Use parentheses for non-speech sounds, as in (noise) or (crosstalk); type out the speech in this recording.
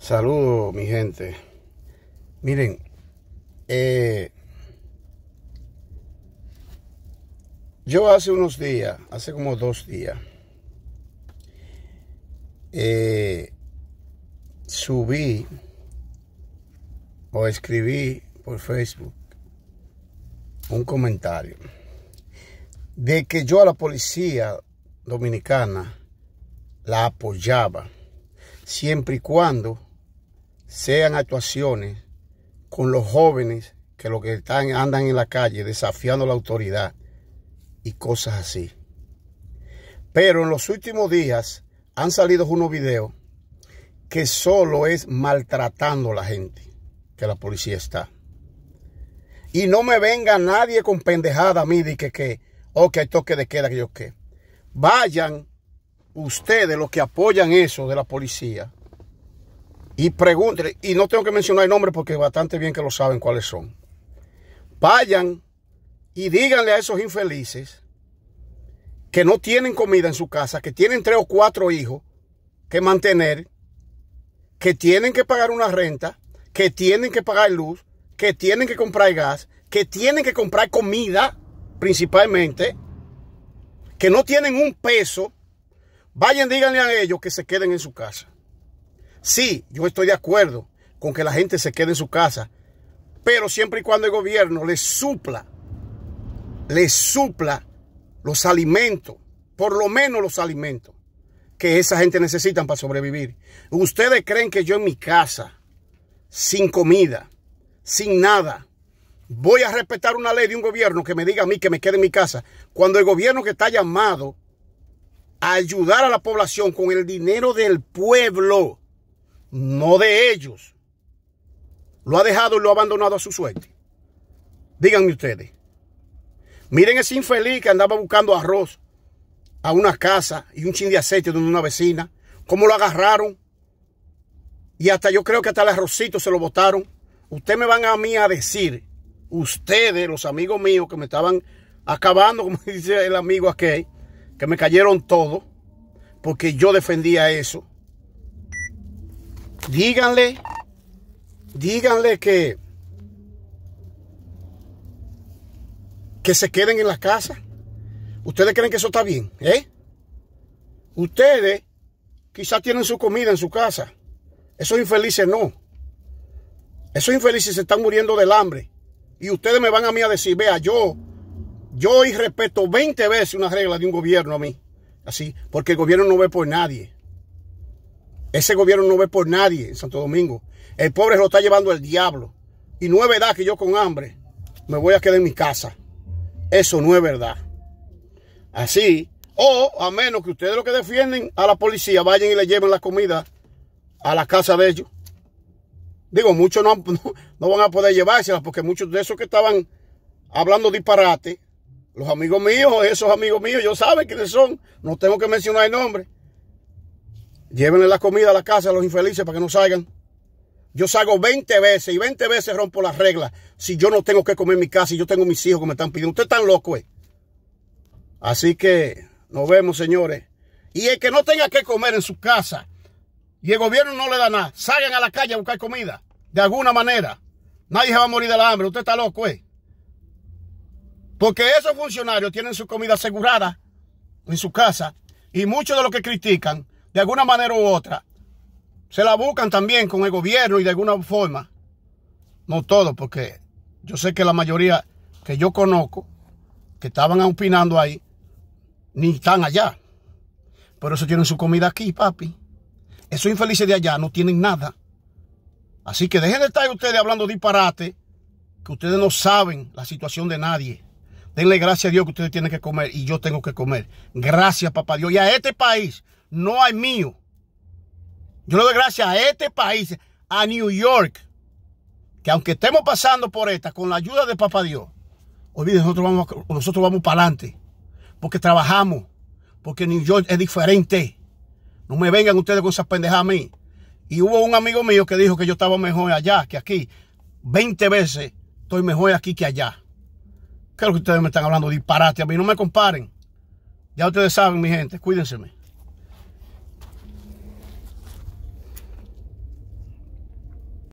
Saludos, mi gente. Miren, eh, yo hace unos días, hace como dos días, eh, subí o escribí por Facebook un comentario de que yo a la policía dominicana la apoyaba siempre y cuando sean actuaciones con los jóvenes que lo que están, andan en la calle desafiando la autoridad y cosas así. Pero en los últimos días han salido unos videos que solo es maltratando a la gente que la policía está. Y no me venga nadie con pendejada a mí de que, que o que hay toque de queda, que yo qué. Vayan ustedes los que apoyan eso de la policía y y no tengo que mencionar el nombre porque bastante bien que lo saben cuáles son. Vayan y díganle a esos infelices que no tienen comida en su casa, que tienen tres o cuatro hijos que mantener, que tienen que pagar una renta, que tienen que pagar luz, que tienen que comprar gas, que tienen que comprar comida principalmente, que no tienen un peso, vayan, díganle a ellos que se queden en su casa. Sí, yo estoy de acuerdo con que la gente se quede en su casa, pero siempre y cuando el gobierno les supla, les supla los alimentos, por lo menos los alimentos que esa gente necesitan para sobrevivir. Ustedes creen que yo en mi casa, sin comida, sin nada, voy a respetar una ley de un gobierno que me diga a mí que me quede en mi casa, cuando el gobierno que está llamado a ayudar a la población con el dinero del pueblo, no de ellos. Lo ha dejado y lo ha abandonado a su suerte. Díganme ustedes. Miren ese infeliz que andaba buscando arroz a una casa y un chin de aceite de una vecina. ¿Cómo lo agarraron? Y hasta yo creo que hasta el arrocito se lo botaron. Ustedes me van a mí a decir, ustedes, los amigos míos que me estaban acabando, (laughs) como dice el amigo aquel, que me cayeron todo. porque yo defendía eso díganle, díganle que, que se queden en la casa. ¿Ustedes creen que eso está bien? ¿Eh? Ustedes quizás tienen su comida en su casa. Esos infelices no. Esos infelices se están muriendo del hambre. Y ustedes me van a mí a decir, vea, yo, yo y respeto 20 veces una regla de un gobierno a mí. Así, porque el gobierno no ve por nadie. Ese gobierno no ve por nadie en Santo Domingo. El pobre lo está llevando el diablo. Y no es verdad que yo con hambre me voy a quedar en mi casa. Eso no es verdad. Así, o a menos que ustedes los que defienden a la policía vayan y le lleven la comida a la casa de ellos. Digo, muchos (laughs) no, van a poder llevársela porque muchos de esos que estaban hablando disparate, los amigos míos, esos amigos míos, yo saben quiénes son. No tengo que mencionar el nombre. Llévenle la comida a la casa a los infelices para que no salgan. Yo salgo 20 veces y 20 veces rompo las reglas. Si yo no tengo que comer en mi casa y yo tengo mis hijos que me están pidiendo. Usted está loco, eh. Así que nos vemos, señores. Y el que no tenga que comer en su casa y el gobierno no le da nada, salgan a la calle a buscar comida. De alguna manera. Nadie se va a morir de la hambre. Usted está loco, eh. Porque esos funcionarios tienen su comida asegurada en su casa. Y muchos de los que critican de alguna manera u otra, se la buscan también con el gobierno y de alguna forma, no todo porque yo sé que la mayoría que yo conozco, que estaban opinando ahí, ni están allá. Pero eso tienen su comida aquí, papi. Esos infelices de allá no tienen nada. Así que dejen de estar ustedes hablando disparate, que ustedes no saben la situación de nadie. Denle gracias a Dios que ustedes tienen que comer y yo tengo que comer. Gracias, papá Dios. Y a este país no hay mío. Yo le doy gracias a este país, a New York, que aunque estemos pasando por esta, con la ayuda de Papá Dios, olviden, nosotros vamos, nosotros vamos para adelante, porque trabajamos, porque New York es diferente. No me vengan ustedes con esas pendejadas a mí. Y hubo un amigo mío que dijo que yo estaba mejor allá que aquí. Veinte veces estoy mejor aquí que allá. Creo que ustedes me están hablando disparate a mí. No me comparen. Ya ustedes saben, mi gente. cuídense.